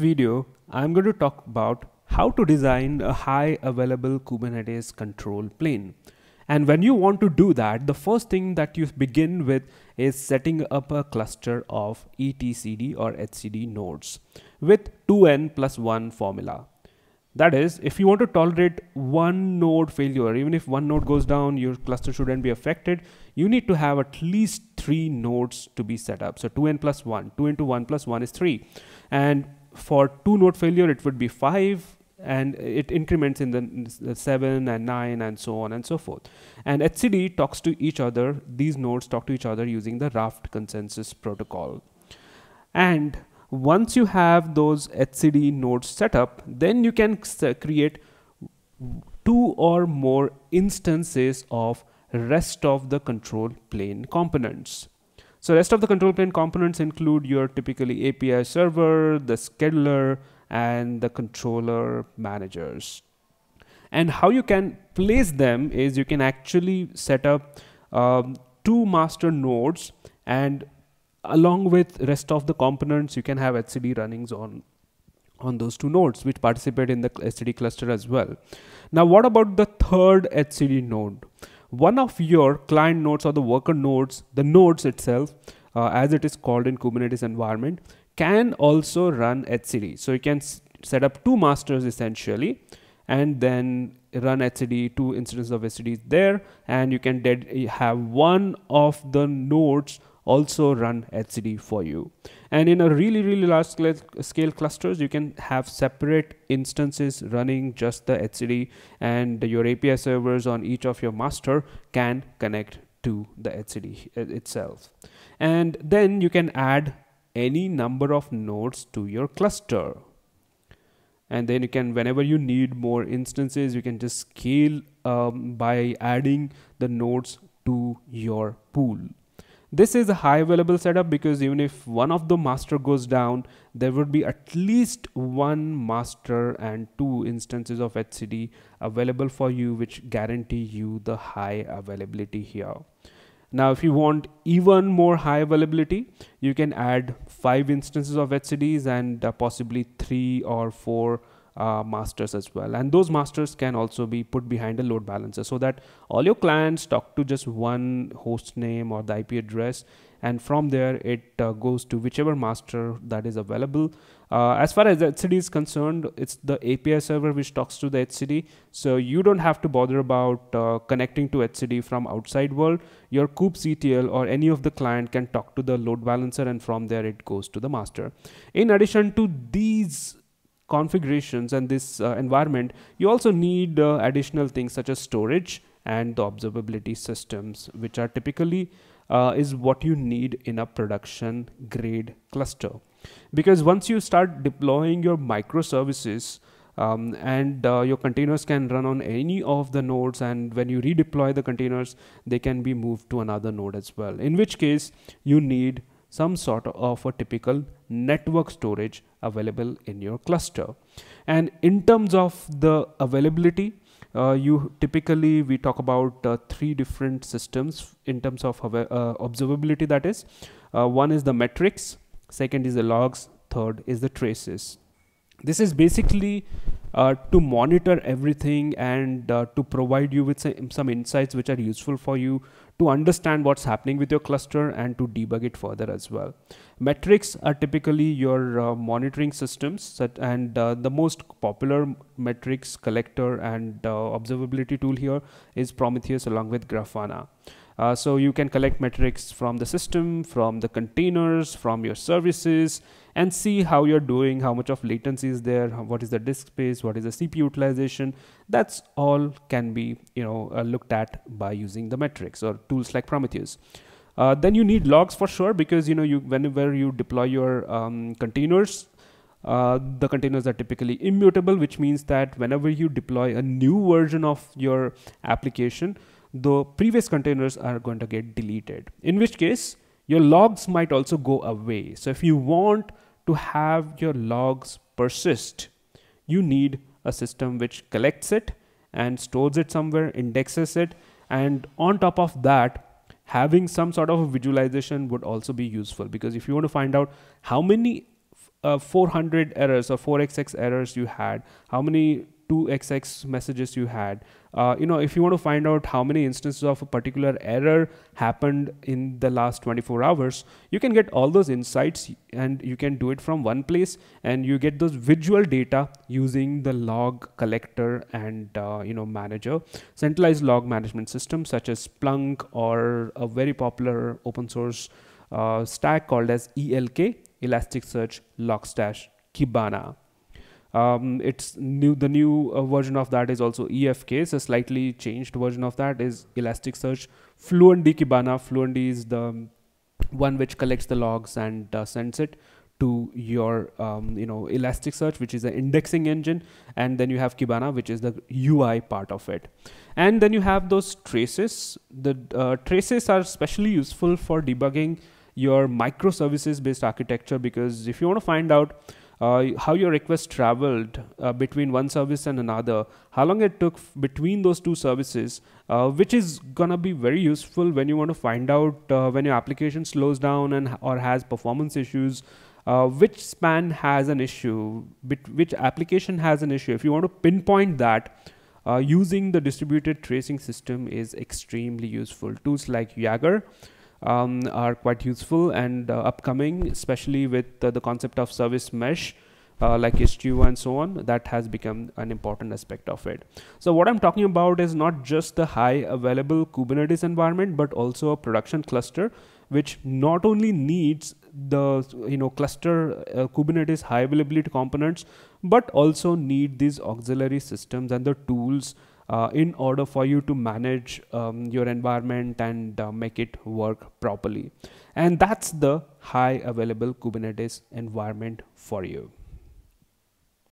video, I'm going to talk about how to design a high available Kubernetes control plane. And when you want to do that, the first thing that you begin with is setting up a cluster of etcd or etcd nodes with 2n plus 1 formula. That is, if you want to tolerate one node failure, even if one node goes down, your cluster shouldn't be affected. You need to have at least three nodes to be set up. So 2n plus 1, 2 into 1 plus 1 is 3. And for two node failure, it would be five, and it increments in the, seven and nine and so on and so forth. And etcd talks to each other; these nodes talk to each other using the Raft consensus protocol. And once you have those etcd nodes set up, then you can create two or more instances of rest of the control plane components. So rest of the control plane components include your typically API server, the scheduler, and the controller managers. And how you can place them is you can actually set up um, two master nodes and along with rest of the components, you can have etcd runnings on on those two nodes which participate in the etcd cluster as well. Now, what about the third etcd node? one of your client nodes or the worker nodes, the nodes itself, uh, as it is called in Kubernetes environment, can also run etcd. So you can set up two masters essentially, and then run etcd, two instances of etcd there, and you can have one of the nodes also run etcd for you and in a really really large scale clusters you can have separate instances running just the etcd and your api servers on each of your master can connect to the etcd uh, itself and then you can add any number of nodes to your cluster and then you can whenever you need more instances you can just scale um, by adding the nodes to your pool this is a high available setup because even if one of the master goes down, there would be at least one master and two instances of etcd available for you which guarantee you the high availability here. Now, if you want even more high availability, you can add five instances of etcds and uh, possibly three or four uh, masters as well and those masters can also be put behind a load balancer so that all your clients talk to just one host name or the IP address and from there it uh, goes to whichever master that is available uh, as far as the HCD is concerned it's the API server which talks to the HCD so you don't have to bother about uh, connecting to HCD from outside world your kubectl or any of the client can talk to the load balancer and from there it goes to the master in addition to these configurations and this uh, environment, you also need uh, additional things such as storage and the observability systems, which are typically uh, is what you need in a production grade cluster. Because once you start deploying your microservices, um, and uh, your containers can run on any of the nodes and when you redeploy the containers they can be moved to another node as well in which case you need some sort of a typical network storage available in your cluster and in terms of the availability uh, you typically we talk about uh, three different systems in terms of uh, observability that is uh, one is the metrics second is the logs third is the traces this is basically uh, to monitor everything and uh, to provide you with some, some insights which are useful for you to understand what's happening with your cluster and to debug it further as well. Metrics are typically your uh, monitoring systems and uh, the most popular metrics collector and uh, observability tool here is Prometheus along with Grafana. Uh, so you can collect metrics from the system, from the containers, from your services, and see how you're doing, how much of latency is there, what is the disk space, what is the CPU utilization. That's all can be you know uh, looked at by using the metrics or tools like Prometheus. Uh, then you need logs for sure because you know you whenever you deploy your um, containers, uh, the containers are typically immutable, which means that whenever you deploy a new version of your application, the previous containers are going to get deleted, in which case your logs might also go away. So if you want to have your logs persist, you need a system which collects it and stores it somewhere, indexes it, and on top of that, having some sort of visualization would also be useful because if you want to find out how many uh, 400 errors or 4xx errors you had, how many 2xx messages you had. Uh, you know, if you want to find out how many instances of a particular error happened in the last 24 hours, you can get all those insights and you can do it from one place and you get those visual data using the log collector and, uh, you know, manager. Centralized log management systems such as Splunk or a very popular open source uh, stack called as ELK, Elasticsearch Logstash Kibana um, it's new the new uh, version of that is also efk so slightly changed version of that is elasticsearch fluentd kibana fluentd is the one which collects the logs and uh, sends it to your um, you know elasticsearch which is an indexing engine and then you have kibana which is the ui part of it and then you have those traces the uh, traces are especially useful for debugging your microservices based architecture because if you want to find out uh, how your request traveled uh, between one service and another, how long it took between those two services, uh, which is gonna be very useful when you want to find out when your application slows down and or has performance issues. Uh, which span has an issue, which application has an issue. If you want to pinpoint that, uh, using the distributed tracing system is extremely useful. Tools like Jagger um, are quite useful and uh, upcoming, especially with uh, the concept of service mesh. Uh, like Istio and so on, that has become an important aspect of it. So what I'm talking about is not just the high available Kubernetes environment, but also a production cluster, which not only needs the you know cluster uh, Kubernetes high availability components, but also need these auxiliary systems and the tools uh, in order for you to manage um, your environment and uh, make it work properly. And that's the high available Kubernetes environment for you.